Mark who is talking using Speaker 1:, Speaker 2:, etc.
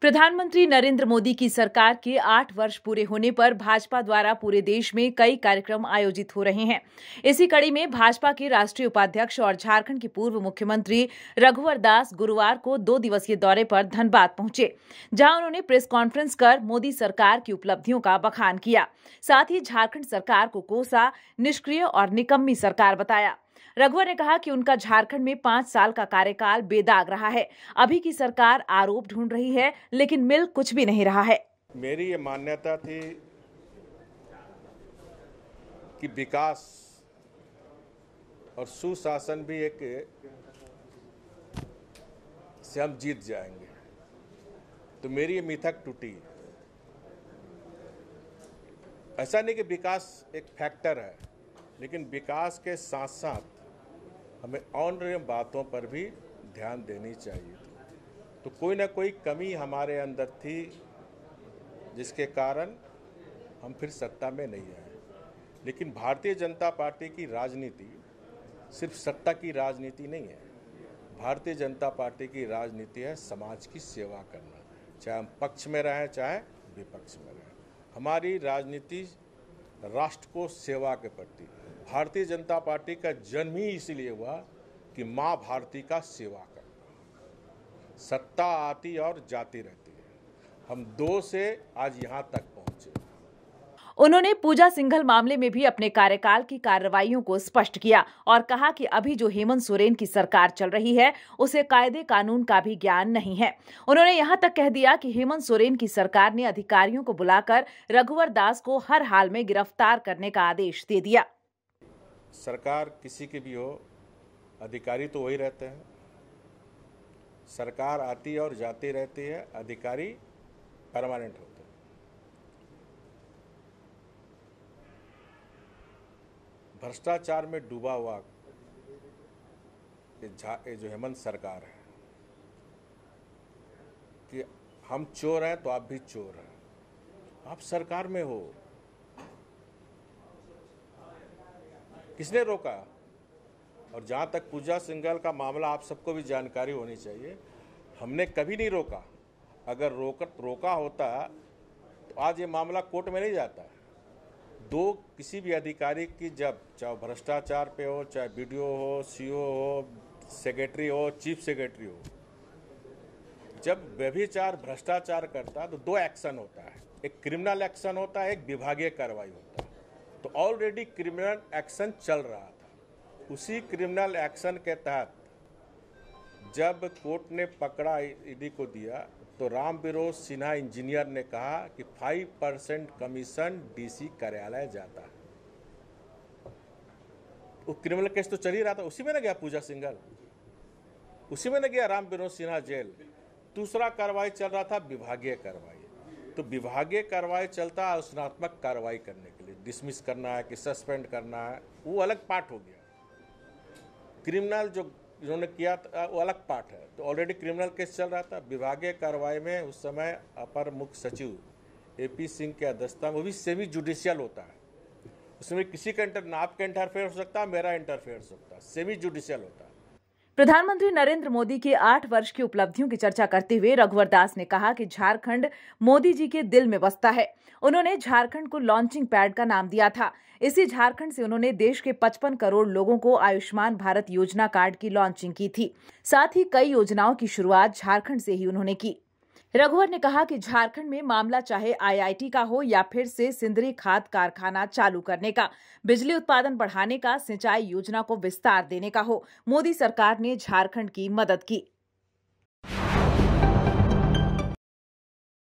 Speaker 1: प्रधानमंत्री नरेंद्र मोदी की सरकार के आठ वर्ष पूरे होने पर भाजपा द्वारा पूरे देश में कई कार्यक्रम आयोजित हो रहे हैं इसी कड़ी में भाजपा के राष्ट्रीय उपाध्यक्ष और झारखंड के पूर्व मुख्यमंत्री रघुवर दास गुरुवार को दो दिवसीय दौरे पर धनबाद पहुंचे जहां उन्होंने प्रेस कॉन्फ्रेंस कर मोदी सरकार की उपलब्धियों का बखान किया साथ ही झारखंड सरकार को कोसा निष्क्रिय और निकम्मी सरकार बताया रघुवर ने कहा कि उनका झारखंड में पांच साल का कार्यकाल बेदाग रहा है अभी की सरकार आरोप ढूंढ रही है लेकिन मिल कुछ भी नहीं रहा है
Speaker 2: मेरी ये मान्यता थी कि विकास और सुशासन भी एक से हम जीत जाएंगे तो मेरी ये मिथक टूटी ऐसा नहीं कि विकास एक फैक्टर है लेकिन विकास के साथ साथ हमें ऑनरेम बातों पर भी ध्यान देनी चाहिए थी तो कोई ना कोई कमी हमारे अंदर थी जिसके कारण हम फिर सत्ता में नहीं आए लेकिन भारतीय जनता पार्टी की राजनीति सिर्फ सत्ता की राजनीति नहीं है भारतीय जनता पार्टी की राजनीति है समाज की सेवा करना चाहे हम पक्ष में रहें चाहे विपक्ष में रहें हमारी राजनीति राष्ट्र को सेवा के प्रति भारतीय जनता पार्टी का जन्म ही इसलिए हुआ कि माँ भारती का सेवा कर सत्ता आती और जाती रहती है हम दो से आज यहाँ तक
Speaker 1: पहुंचे उन्होंने पूजा सिंघल मामले में भी अपने कार्यकाल की कार्रवाइयों को स्पष्ट किया और कहा कि अभी जो हेमंत सोरेन की सरकार चल रही है उसे कायदे कानून का भी ज्ञान नहीं है उन्होंने यहां तक कह दिया कि हेमंत सोरेन की सरकार ने अधिकारियों को बुलाकर रघुवर दास को हर हाल में गिरफ्तार करने का आदेश दे दिया
Speaker 2: सरकार किसी की भी हो अधिकारी तो वही रहते हैं सरकार आती और जाती रहती है अधिकारी परमानेंट होते हैं भ्रष्टाचार में डूबा हुआ ये जो हेमंत सरकार है कि हम चोर हैं तो आप भी चोर हैं आप सरकार में हो किसने रोका और जहाँ तक पूजा सिंघल का मामला आप सबको भी जानकारी होनी चाहिए हमने कभी नहीं रोका अगर रोक रोका होता तो आज ये मामला कोर्ट में नहीं जाता दो किसी भी अधिकारी की जब चाहे भ्रष्टाचार पे हो चाहे बी हो सी हो सेक्रेटरी हो चीफ सेक्रेटरी हो जब व्यभिचार भ्रष्टाचार करता है तो दो एक्शन होता है एक क्रिमिनल एक्शन होता है एक विभागीय कार्रवाई होता है तो ऑलरेडी क्रिमिनल एक्शन चल रहा था उसी क्रिमिनल एक्शन के तहत जब कोर्ट ने पकड़ा ईडी को दिया तो राम विरोध सिन्हा इंजीनियर ने कहा कि 5 परसेंट कमीशन डीसी कार्यालय जाता है वो क्रिमिनल केस तो चल ही रहा था उसी में ना गया पूजा सिंगल उसी में ना गया राम विनोद सिन्हा जेल दूसरा कार्रवाई चल रहा था विभागीय कार्रवाई तो विभागीय कार्रवाई चलता है आलोचनात्मक कार्रवाई करने के लिए डिसमिस करना है कि सस्पेंड करना है वो अलग पार्ट हो गया क्रिमिनल जो इन्होंने किया था वो अलग पार्ट है तो ऑलरेडी क्रिमिनल केस चल रहा था विभागीय कार्रवाई में उस समय अपर मुख्य सचिव ए पी सिंह के अध्यक्षता में वो भी सेमी जुडिशियल होता है उसमें किसी का इंटर आपका इंटरफेयर हो सकता है मेरा इंटरफेयर हो सकता है सेमी जुडिशियल होता है
Speaker 1: प्रधानमंत्री नरेंद्र मोदी के आठ वर्ष की उपलब्धियों की चर्चा करते हुए रघुवर दास ने कहा कि झारखंड मोदी जी के दिल में बसता है उन्होंने झारखंड को लॉन्चिंग पैड का नाम दिया था इसी झारखंड से उन्होंने देश के 55 करोड़ लोगों को आयुष्मान भारत योजना कार्ड की लॉन्चिंग की थी साथ ही कई योजनाओं की शुरुआत झारखंड से ही उन्होंने की रघुवर ने कहा कि झारखंड में मामला चाहे आईआईटी का हो या फिर से सिंदरी खाद कारखाना चालू करने का बिजली उत्पादन बढ़ाने का सिंचाई योजना को विस्तार देने का हो मोदी सरकार ने झारखंड की मदद की